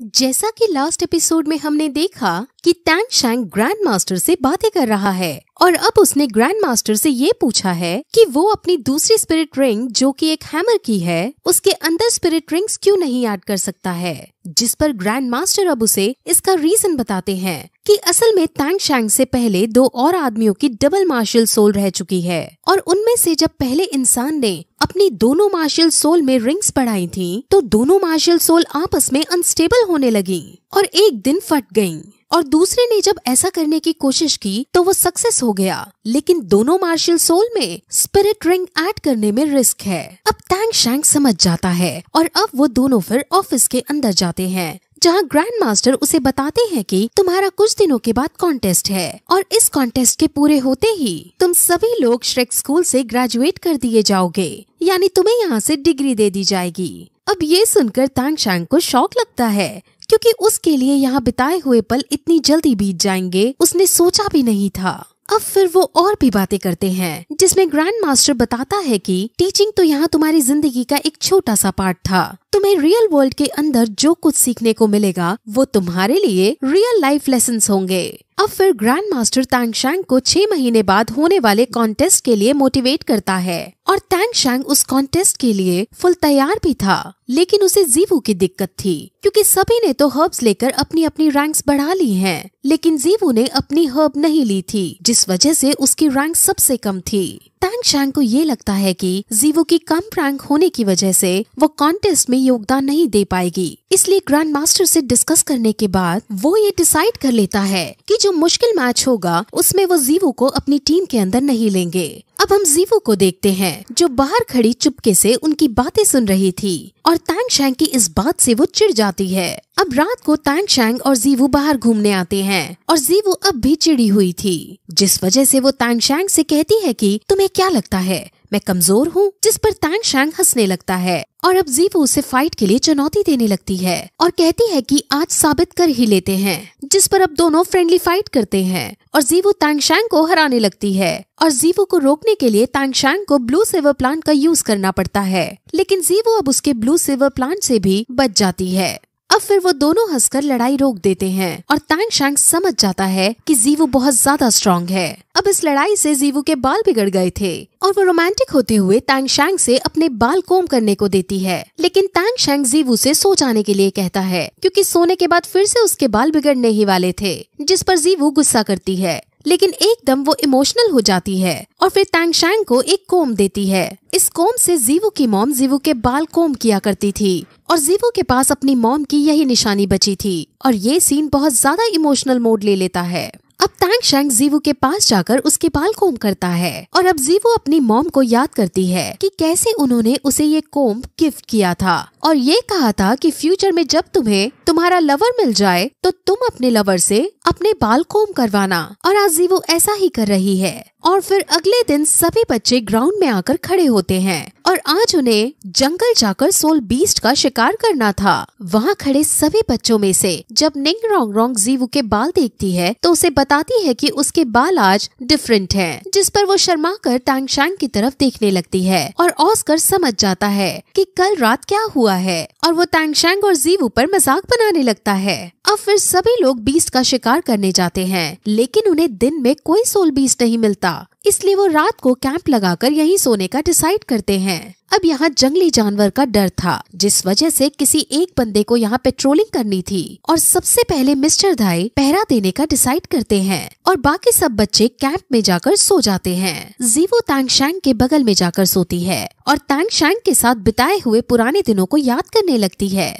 जैसा कि last episode में हमने देखा कि टैंग शैंग ग्रैंड मास्टर से बातें कर रहा है और अब उसने ग्रैंड मास्टर से ये पूछा है कि वो अपनी दूसरी स्पिरिट रिंग जो कि एक हैमर की है उसके अंदर स्पिरिट रिंग्स क्यों नहीं ऐड कर सकता है जिस पर ग्रैंड मास्टर अब उसे इसका रीजन बताते हैं कि असल में तैंग शैंग से पहले दो और आदमियों की डबल मार्शल सोल रह चुकी है और उनमें से जब पहले इंसान ने अपनी दोनों मार्शल सोल में रिंग्स पढ़ाई थी तो दोनों मार्शल सोल आपस में अनस्टेबल होने लगी और एक दिन फट गयी और दूसरे ने जब ऐसा करने की कोशिश की तो वो सक्सेस हो गया लेकिन दोनों मार्शल सोल में स्पिरिट रिंग ऐड करने में रिस्क है अब तैंग शैंग समझ जाता है और अब वो दोनों फिर ऑफिस के अंदर जाते हैं जहाँ ग्रैंड मास्टर उसे बताते हैं कि तुम्हारा कुछ दिनों के बाद कॉन्टेस्ट है और इस कॉन्टेस्ट के पूरे होते ही तुम सभी लोग श्रेक स्कूल से ग्रेजुएट कर दिए जाओगे यानी तुम्हें यहाँ से डिग्री दे दी जाएगी अब ये सुनकर तांग शांग को शौक लगता है क्योंकि उसके लिए यहाँ बिताए हुए पल इतनी जल्दी बीत जाएंगे उसने सोचा भी नहीं था अब फिर वो और भी बातें करते हैं जिसमें ग्रैंड मास्टर बताता है कि टीचिंग तो यहाँ तुम्हारी जिंदगी का एक छोटा सा पार्ट था तुम्हें रियल वर्ल्ड के अंदर जो कुछ सीखने को मिलेगा वो तुम्हारे लिए रियल लाइफ लेसन होंगे अब फिर ग्रैंड मास्टर तैंग शैंग को छह महीने बाद होने वाले कॉन्टेस्ट के लिए मोटिवेट करता है और तैंग शैंग उस कॉन्टेस्ट के लिए फुल तैयार भी था लेकिन उसे जीवू की दिक्कत थी क्योंकि सभी ने तो हर्ब्स लेकर अपनी अपनी रैंक्स बढ़ा ली हैं, लेकिन जीवू ने अपनी हर्ब नहीं ली थी जिस वजह से उसकी रैंक सबसे कम थी तैंग शैंग को ये लगता है कि जीवो की कम रैंक होने की वजह से वो कॉन्टेस्ट में योगदान नहीं दे पाएगी इसलिए ग्रैंड मास्टर से डिस्कस करने के बाद वो ये डिसाइड कर लेता है कि जो मुश्किल मैच होगा उसमें वो जीवो को अपनी टीम के अंदर नहीं लेंगे अब हम जीवो को देखते हैं जो बाहर खड़ी चुपके से उनकी बातें सुन रही थी और तैंग शैंग की इस बात से वो चिढ़ जाती है अब रात को तैंग शैंग और जीवू बाहर घूमने आते हैं और जीवू अब भी चिड़ी हुई थी जिस वजह से वो तैंग शैंग से कहती है कि तुम्हें क्या लगता है मैं कमजोर हूँ जिस पर तैंग शैंग हंसने लगता है और अब जीवो उसे फाइट के लिए चुनौती देने लगती है और कहती है कि आज साबित कर ही लेते हैं जिस पर अब दोनों फ्रेंडली फाइट करते हैं और जीवो तांगशांग को हराने लगती है और जीवो को रोकने के लिए तांगशांग को ब्लू सिल्वर प्लांट का यूज करना पड़ता है लेकिन जीवो अब उसके ब्लू सिल्वर प्लांट से भी बच जाती है अब फिर वो दोनों हंसकर लड़ाई रोक देते हैं और तैंग शैंग समझ जाता है कि जीवू बहुत ज्यादा स्ट्रांग है अब इस लड़ाई से जीवू के बाल बिगड़ गए थे और वो रोमांटिक होते हुए तैंग शैंग से अपने बाल कोम करने को देती है लेकिन तैंग शैंग जीवू से सो जाने के लिए कहता है क्योंकि सोने के बाद फिर से उसके बाल बिगड़ने ही वाले थे जिस पर जीवू गुस्सा करती है लेकिन एकदम वो इमोशनल हो जाती है और फिर टैंगशैंग को एक कोम देती है इस कोम से जीवू की मोम जीवू के बाल कोम किया करती थी और जीवू के पास अपनी मोम की यही निशानी बची थी और ये सीन बहुत ज्यादा इमोशनल मोड ले लेता है अब तैंग शैंग जीवू के पास जाकर उसके बाल कोम करता है और अब जीवू अपनी मॉम को याद करती है कि कैसे उन्होंने उसे ये कोम गिफ्ट किया था और ये कहा था कि फ्यूचर में जब तुम्हें तुम्हारा लवर मिल जाए तो तुम अपने लवर से अपने बाल कोम करवाना और आज जीवू ऐसा ही कर रही है और फिर अगले दिन सभी बच्चे ग्राउंड में आकर खड़े होते हैं और आज उन्हें जंगल जाकर सोल बीस्ट का शिकार करना था वहाँ खड़े सभी बच्चों में से जब निंग रोंग रोंग जीवू के बाल देखती है तो उसे बताती है कि उसके बाल आज डिफरेंट हैं, जिस पर वो शर्मा कर टैंग की तरफ देखने लगती है और ऑस्कर समझ जाता है की कल रात क्या हुआ है और वो टैंग और जीवू पर मजाक बनाने लगता है अब फिर सभी लोग बीस्ट का शिकार करने जाते हैं लेकिन उन्हें दिन में कोई सोल बीस्ट नहीं मिलता इसलिए वो रात को कैंप लगाकर यहीं सोने का डिसाइड करते हैं अब यहाँ जंगली जानवर का डर था जिस वजह से किसी एक बंदे को यहाँ पेट्रोलिंग करनी थी और सबसे पहले मिस्टर धाई पहरा देने का डिसाइड करते हैं और बाकी सब बच्चे कैंप में जाकर सो जाते हैं जीवो तैंग शैंग के बगल में जाकर सोती है और तैंग शैंग के साथ बिताए हुए पुराने दिनों को याद करने लगती है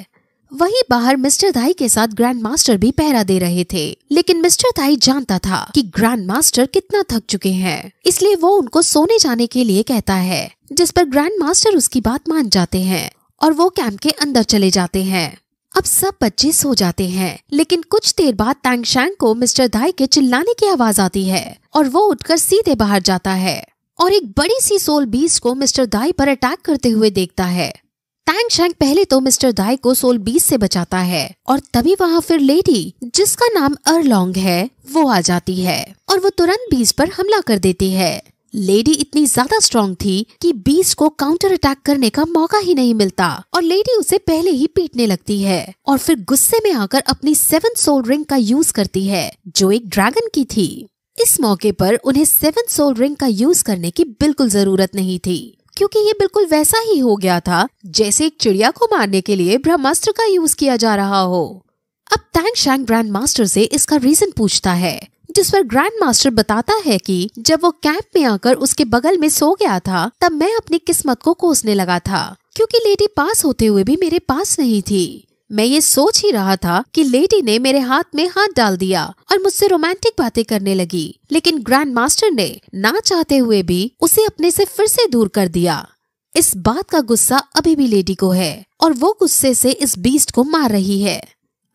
वहीं बाहर मिस्टर धाई के साथ ग्रैंड मास्टर भी पहरा दे रहे थे लेकिन मिस्टर धाई जानता था कि ग्रैंड मास्टर कितना थक चुके हैं इसलिए वो उनको सोने जाने के लिए कहता है जिस पर ग्रैंड मास्टर उसकी बात मान जाते हैं और वो कैंप के अंदर चले जाते हैं अब सब बच्चे सो जाते हैं लेकिन कुछ देर बाद तैंगशैंग को मिस्टर धाई के चिल्लाने की आवाज आती है और वो उठकर सीधे बाहर जाता है और एक बड़ी सी सोल बीस को मिस्टर धाई पर अटैक करते हुए देखता है टैंग शैंग पहले तो मिस्टर दाई को सोल बीस से बचाता है और तभी वहाँ फिर लेडी जिसका नाम अरलोंग है वो आ जाती है और वो तुरंत बीस पर हमला कर देती है लेडी इतनी ज्यादा स्ट्रांग थी कि बीस को काउंटर अटैक करने का मौका ही नहीं मिलता और लेडी उसे पहले ही पीटने लगती है और फिर गुस्से में आकर अपनी सेवन सोल रिंग का यूज करती है जो एक ड्रैगन की थी इस मौके पर उन्हें सेवन सोल रिंग का यूज करने की बिल्कुल जरूरत नहीं थी क्योंकि ये बिल्कुल वैसा ही हो गया था जैसे एक चिड़िया को मारने के लिए ब्रह्मास्त्र का यूज किया जा रहा हो अब तैंग शैंग ग्रैंड मास्टर से इसका रीजन पूछता है जिस पर ग्रैंड मास्टर बताता है कि जब वो कैंप में आकर उसके बगल में सो गया था तब मैं अपनी किस्मत को कोसने लगा था क्योंकि लेडी पास होते हुए भी मेरे पास नहीं थी मैं ये सोच ही रहा था कि लेडी ने मेरे हाथ में हाथ डाल दिया और मुझसे रोमांटिक बातें करने लगी लेकिन ग्रैंड मास्टर ने ना चाहते हुए भी उसे अपने से फिर से दूर कर दिया इस बात का गुस्सा अभी भी लेडी को है और वो गुस्से से इस बीस्ट को मार रही है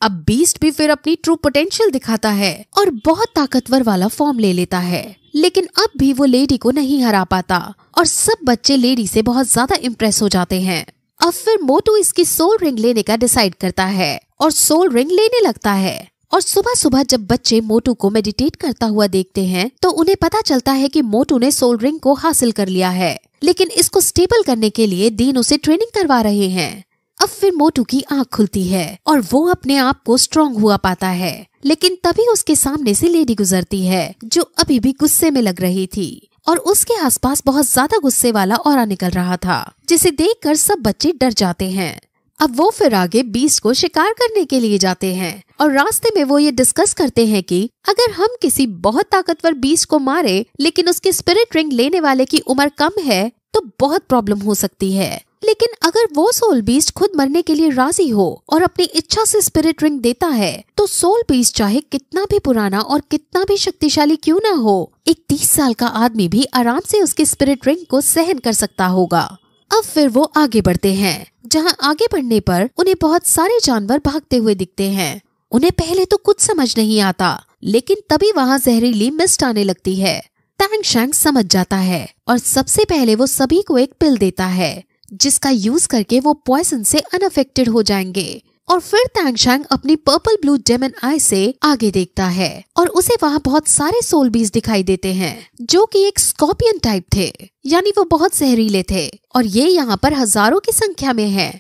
अब बीस्ट भी फिर अपनी ट्रू पोटेंशियल दिखाता है और बहुत ताकतवर वाला फॉर्म ले लेता है लेकिन अब भी वो लेडी को नहीं हरा पाता और सब बच्चे लेडी से बहुत ज्यादा इम्प्रेस हो जाते हैं अब फिर मोटू इसकी सोल रिंग लेने का डिसाइड करता है और सोल रिंग लेने लगता है और सुबह सुबह जब बच्चे मोटू को मेडिटेट करता हुआ देखते हैं तो उन्हें पता चलता है कि मोटू ने सोल रिंग को हासिल कर लिया है लेकिन इसको स्टेबल करने के लिए दीन उसे ट्रेनिंग करवा रहे हैं अब फिर मोटू की आंख खुलती है और वो अपने आप को स्ट्रांग हुआ पाता है लेकिन तभी उसके सामने से लेडी गुजरती है जो अभी भी गुस्से में लग रही थी और उसके आसपास बहुत ज्यादा गुस्से वाला और निकल रहा था जिसे देखकर सब बच्चे डर जाते हैं अब वो फिर आगे बीस को शिकार करने के लिए जाते हैं और रास्ते में वो ये डिस्कस करते हैं कि अगर हम किसी बहुत ताकतवर बीस को मारे लेकिन उसकी स्पिरिट रिंग लेने वाले की उम्र कम है तो बहुत प्रॉब्लम हो सकती है लेकिन अगर वो सोल बीस्ट खुद मरने के लिए राजी हो और अपनी इच्छा से स्पिरिट रिंग देता है तो सोल बीस्ट चाहे कितना भी पुराना और कितना भी शक्तिशाली क्यों ना हो एक तीस साल का आदमी भी आराम से उसके स्पिरिट रिंग को सहन कर सकता होगा अब फिर वो आगे बढ़ते हैं जहाँ आगे बढ़ने पर उन्हें बहुत सारे जानवर भागते हुए दिखते हैं उन्हें पहले तो कुछ समझ नहीं आता लेकिन तभी वहाँ जहरीली मिस्ट आने लगती है टैंग शैंग समझ जाता है और सबसे पहले वो सभी को एक पिल देता है जिसका यूज करके वो पॉइसन से अनअफेक्टेड हो जाएंगे और फिर तैंगशांग अपनी पर्पल ब्लू डेमन आई से आगे देखता है और उसे वहाँ बहुत सारे सोल बीज दिखाई देते हैं जो कि एक स्कॉर्पियन टाइप थे यानी वो बहुत जहरीले थे और ये यहाँ पर हजारों की संख्या में है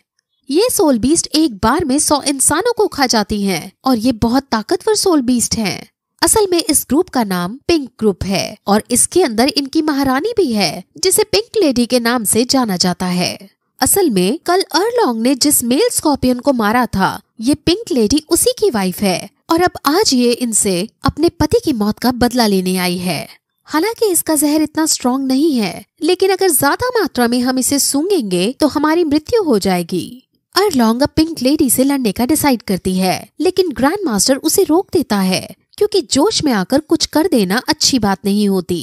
ये सोल बीस्ट एक बार में सौ इंसानों को खा जाती हैं और ये बहुत ताकतवर सोल बीस्ट हैं। असल में इस ग्रुप का नाम पिंक ग्रुप है और इसके अंदर इनकी महारानी भी है जिसे पिंक लेडी के नाम से जाना जाता है असल में कल अर्लोंग ने जिस मेल स्कॉर्पियन को मारा था ये पिंक लेडी उसी की वाइफ है और अब आज ये इनसे अपने पति की मौत का बदला लेने आई है हालांकि इसका जहर इतना स्ट्रॉन्ग नहीं है लेकिन अगर ज्यादा मात्रा में हम इसे सूंगेंगे तो हमारी मृत्यु हो जाएगी अर्लोंग अब पिंक लेडी से लड़ने का डिसाइड करती है लेकिन ग्रैंड मास्टर उसे रोक देता है क्योंकि जोश में आकर कुछ कर देना अच्छी बात नहीं होती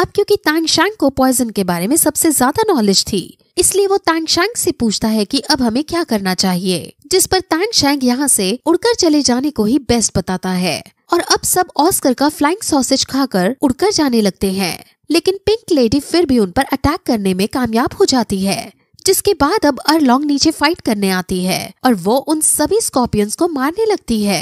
अब क्योंकि तांगशांग को पॉइजन के बारे में सबसे ज्यादा नॉलेज थी इसलिए वो तांगशांग से पूछता है कि अब हमें क्या करना चाहिए जिस पर तांगशांग यहाँ से उड़कर चले जाने को ही बेस्ट बताता है और अब सब ऑस्कर का फ्लाइंग सॉसेज खाकर उड़कर जाने लगते हैं लेकिन पिंक लेडी फिर भी उन पर अटैक करने में कामयाब हो जाती है जिसके बाद अब अरलोंग नीचे फाइट करने आती है और वो उन सभी स्कॉर्पियंस को मारने लगती है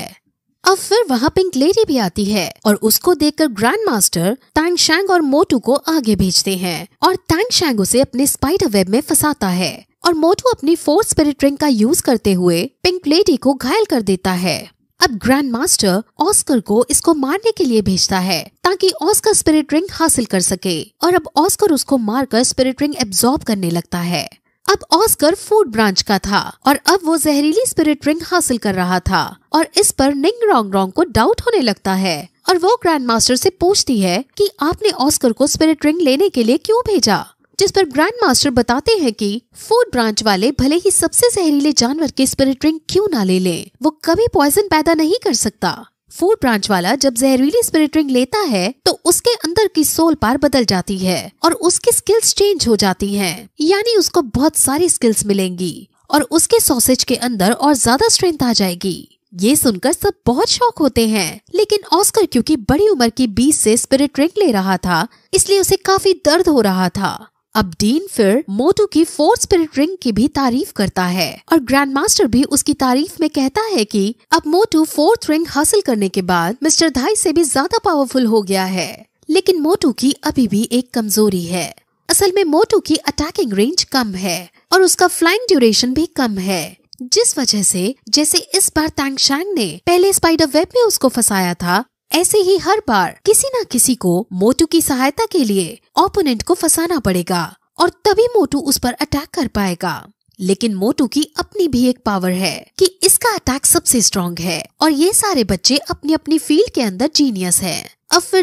अब फिर वहाँ पिंक लेडी भी आती है और उसको देखकर ग्रैंड मास्टर तैंगशैंग और मोटू को आगे भेजते हैं और तैंगशैंग उसे अपने स्पाइडर वेब में फंसाता है और मोटू अपनी फोर्थ स्पिरिट रिंग का यूज करते हुए पिंक लेडी को घायल कर देता है अब ग्रैंड मास्टर ऑस्कर को इसको मारने के लिए भेजता है ताकि ऑस्कर स्पिरिट रिंग हासिल कर सके और अब ऑस्कर उसको मारकर स्पिरिट रिंग एब्जॉर्ब करने लगता है अब ऑस्कर फूड ब्रांच का था और अब वो जहरीली स्पिरिट रिंग हासिल कर रहा था और इस पर निंग रोंग रोंग को डाउट होने लगता है और वो ग्रैंड मास्टर से पूछती है कि आपने ऑस्कर को स्पिरिट रिंग लेने के लिए क्यों भेजा जिस पर ग्रैंड मास्टर बताते हैं कि फूड ब्रांच वाले भले ही सबसे जहरीले जानवर की स्पिरिट रिंग क्यों ना ले लें वो कभी पॉइजन पैदा नहीं कर सकता फूड ब्रांच वाला जब जहरीली स्पिरिट रिंग लेता है तो उसके अंदर की सोल पार बदल जाती है और उसकी स्किल्स चेंज हो जाती हैं यानी उसको बहुत सारी स्किल्स मिलेंगी और उसके सॉसेज के अंदर और ज्यादा स्ट्रेंथ आ जाएगी ये सुनकर सब बहुत शौक होते हैं लेकिन ऑस्कर क्योंकि बड़ी उम्र की बीस से स्पिरिट रिंग ले रहा था इसलिए उसे काफी दर्द हो रहा था अब डीन फिर मोटू की फोर स्पिरिट रिंग की भी तारीफ करता है और ग्रैंड मास्टर भी उसकी तारीफ में कहता है कि अब मोटू फोर्थ रिंग हासिल करने के बाद मिस्टर धाई से भी ज्यादा पावरफुल हो गया है लेकिन मोटू की अभी भी एक कमजोरी है असल में मोटू की अटैकिंग रेंज कम है और उसका फ्लाइंग ड्यूरेशन भी कम है जिस वजह से जैसे इस बार तैंगशांग ने पहले स्पाइडर वेब में उसको फंसाया था ऐसे ही हर बार किसी न किसी को मोटू की सहायता के लिए ओपोनेंट को फंसाना पड़ेगा और तभी मोटू उस पर अटैक कर पाएगा लेकिन मोटू की अपनी भी एक पावर है कि इसका अटैक सबसे स्ट्रॉन्ग है और ये सारे बच्चे अपनी अपनी फील्ड के अंदर जीनियस है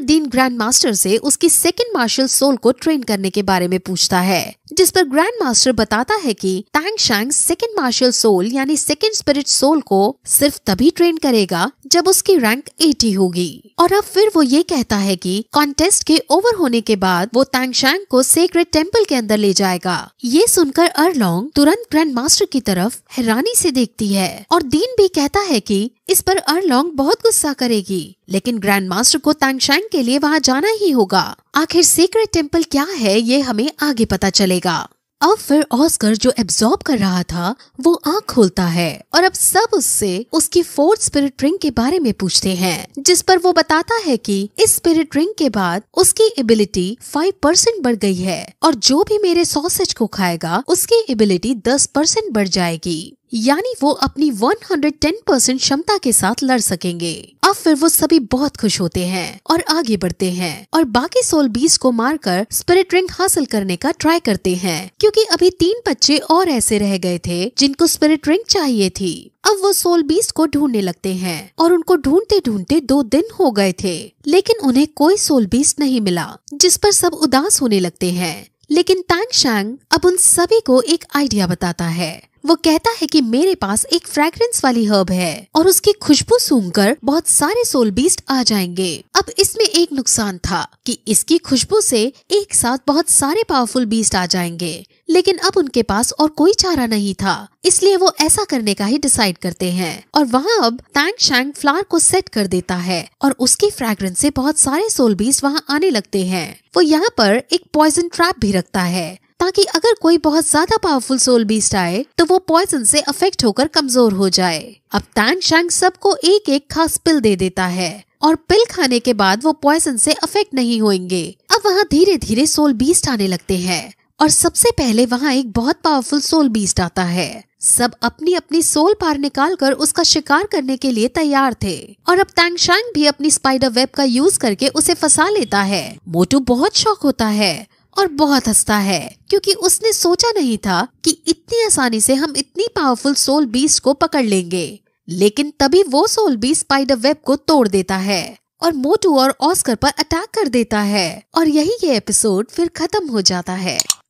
दीन ग्रैंड मास्टर से उसकी सेकेंड मार्शल सोल को ट्रेन करने के बारे में पूछता है जिस पर ग्रैंड मास्टर बताता है कि Tang Shang second martial soul यानी सेकेंड स्पिरिट सोल को सिर्फ तभी ट्रेन करेगा जब उसकी रैंक 80 होगी और अब फिर वो ये कहता है कि कॉन्टेस्ट के ओवर होने के बाद वो टैंग शैंग को सेक्रेट टेम्पल के अंदर ले जाएगा ये सुनकर अरलोंग तुरंत ग्रैंड मास्टर की तरफ हैरानी ऐसी देखती है और दीन भी कहता है की इस पर अर्लोंग बहुत गुस्सा करेगी लेकिन ग्रैंड मास्टर को तांगशांग के लिए वहाँ जाना ही होगा आखिर सीक्रेट टेम्पल क्या है ये हमें आगे पता चलेगा अब फिर ऑस्कर जो एब्जॉर्ब कर रहा था वो आंख खोलता है और अब सब उससे उसकी फोर्थ स्पिरिट रिंग के बारे में पूछते हैं जिस पर वो बताता है कि इस स्पिरिट रिंग के बाद उसकी एबिलिटी फाइव परसेंट बढ़ गई है और जो भी मेरे सॉसेज को खाएगा उसकी एबिलिटी दस परसेंट बढ़ जाएगी यानी वो अपनी 110 परसेंट क्षमता के साथ लड़ सकेंगे अब फिर वो सभी बहुत खुश होते हैं और आगे बढ़ते हैं और बाकी सोल बीस को मारकर स्पिरिट रिंग हासिल करने का ट्राई करते हैं क्योंकि अभी तीन बच्चे और ऐसे रह गए थे जिनको स्पिरिट रिंग चाहिए थी अब वो सोल बीस को ढूंढने लगते हैं और उनको ढूंढते ढूंढते दो दिन हो गए थे लेकिन उन्हें कोई सोल बीस नहीं मिला जिस पर सब उदास होने लगते हैं लेकिन टैंग शैंग अब उन सभी को एक आइडिया बताता है वो कहता है कि मेरे पास एक फ्रेग्रेंस वाली हर्ब है और उसकी खुशबू सूंघ कर बहुत सारे सोल बीस्ट आ जाएंगे अब इसमें एक नुकसान था कि इसकी खुशबू से एक साथ बहुत सारे पावरफुल बीस्ट आ जाएंगे लेकिन अब उनके पास और कोई चारा नहीं था इसलिए वो ऐसा करने का ही डिसाइड करते हैं और वहाँ अब तैंग शैंग फ्लावर को सेट कर देता है और उसकी फ्रेग्रेंस से बहुत सारे सोल बीस वहाँ आने लगते हैं वो यहाँ पर एक पॉइजन ट्रैप भी रखता है ताकि अगर कोई बहुत ज्यादा पावरफुल सोल बीस्ट आए तो वो पॉइजन से अफेक्ट होकर कमजोर हो जाए अब तैन शैंग सबको एक एक खास पिल दे देता है और पिल खाने के बाद वो पॉइजन से अफेक्ट नहीं होंगे अब वहाँ धीरे धीरे सोल बीस्ट आने लगते हैं और सबसे पहले वहाँ एक बहुत पावरफुल सोल बीस्ट आता है सब अपनी अपनी सोल पार निकाल कर उसका शिकार करने के लिए तैयार थे और अब तैंगशांग भी अपनी स्पाइडर वेब का यूज करके उसे फंसा लेता है मोटू बहुत शौक होता है और बहुत हंसता है क्योंकि उसने सोचा नहीं था कि इतनी आसानी से हम इतनी पावरफुल सोल बीस को पकड़ लेंगे लेकिन तभी वो सोल बीस स्पाइडर वेब को तोड़ देता है और मोटू और ऑस्कर पर अटैक कर देता है और यही ये एपिसोड फिर खत्म हो जाता है